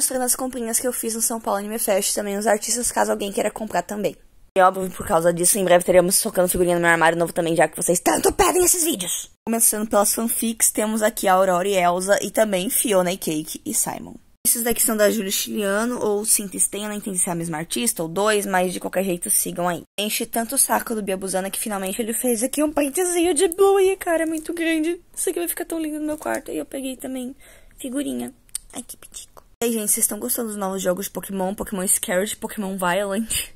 mostrando as comprinhas que eu fiz no São Paulo Anime Fest, também os artistas, caso alguém queira comprar também. E óbvio, por causa disso, em breve teremos socando figurinha no meu armário novo também, já que vocês tanto pedem esses vídeos. Começando pelas fanfics, temos aqui a Aurora e Elsa, e também Fiona e Cake e Simon. Esses daqui são da Júlia Chiliano ou Cinta Sten, não entendi se é a mesma artista ou dois, mas de qualquer jeito sigam aí. Enche tanto o saco do Biabuzana que finalmente ele fez aqui um pentezinho de Blue e cara, é muito grande. Isso aqui vai ficar tão lindo no meu quarto. E eu peguei também figurinha. Ai, que pitico. E aí, gente, vocês estão gostando dos novos jogos de Pokémon? Pokémon Scarlet, Pokémon Violent?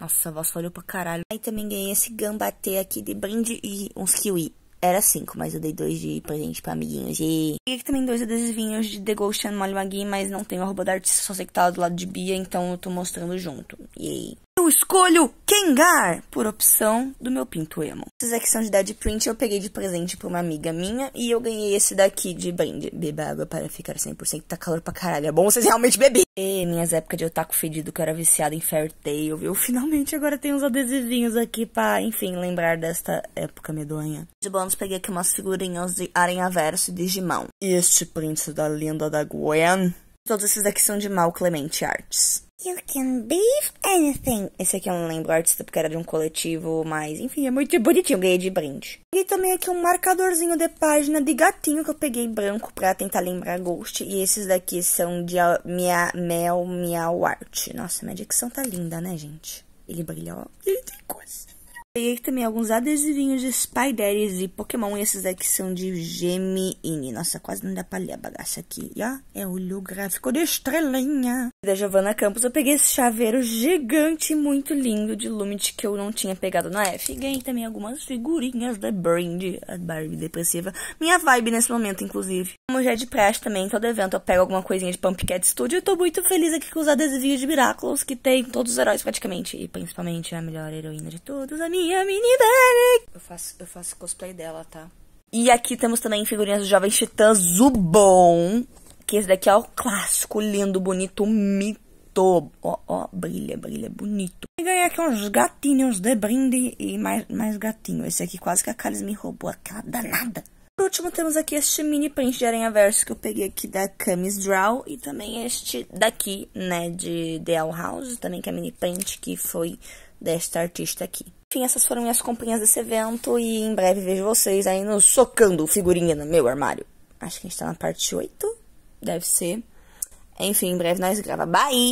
Nossa, a voz falhou pra caralho. Aí também ganhei esse gambatê aqui de brinde e uns kiwi. Era cinco, mas eu dei dois de presente pra amiguinhos. E peguei também dois adesivinhos de The Ghost and Molly Magui, mas não tenho a arroba da artista, só sei que tá do lado de Bia, então eu tô mostrando junto. E escolho Kengar por opção do meu pinto emo. Esses aqui são de Dead Print, eu peguei de presente pra uma amiga minha e eu ganhei esse daqui de brinde. Beba água para ficar 100%, tá calor pra caralho. É bom vocês realmente beberem. E minhas épocas de otaku fedido que eu era viciada em Fairy Tail, viu? Finalmente agora tem uns adesivinhos aqui pra, enfim, lembrar desta época medonha. De bônus peguei aqui umas figurinhas de Aranhaverso e Digimon. Este print da linda da Gwen. Todos esses daqui são de Mal Clemente Arts. You can believe anything. Esse aqui eu não lembro o artista porque era de um coletivo, mas enfim, é muito bonitinho, ganhei de brinde. E também aqui um marcadorzinho de página de gatinho que eu peguei branco pra tentar lembrar Ghost. E esses daqui são de minha Mel Miau Art. Nossa, minha dicção tá linda, né, gente? Ele brilhou. Ele tem coisa. Peguei também alguns adesivinhos de Spy e Pokémon. E esses aqui são de Gemini. Nossa, quase não dá pra ler a bagaça aqui. E ó, é gráfico de estrelinha. Da Giovanna Campos, eu peguei esse chaveiro gigante, muito lindo, de Lumit, que eu não tinha pegado na F. ganhei também algumas figurinhas da Brand, a Barbie depressiva. Minha vibe nesse momento, inclusive. Como já é de praxe também, todo evento eu pego alguma coisinha de Pumpcat Studio. Eu tô muito feliz aqui com os adesivinhos de Miraculous, que tem todos os heróis praticamente. E principalmente a melhor heroína de todos, a minha minha mini Derek. Eu faço, eu faço cosplay dela, tá? E aqui temos também figurinhas do Jovem Titã Zubon. Que esse daqui é o clássico, lindo, bonito, mito. Ó, ó, brilha, brilha, bonito. E ganhei aqui uns gatinhos de brinde e mais, mais gatinho. Esse aqui quase que a Calis me roubou, aquela danada. Por último, temos aqui este mini print de aranha verso que eu peguei aqui da Camis Draw. E também este daqui, né, de The All House, também que é mini print que foi desta artista aqui. Enfim, essas foram minhas comprinhas desse evento e em breve vejo vocês aí no socando figurinha no meu armário. Acho que a gente tá na parte 8, deve ser. Enfim, em breve nós grava. Bye!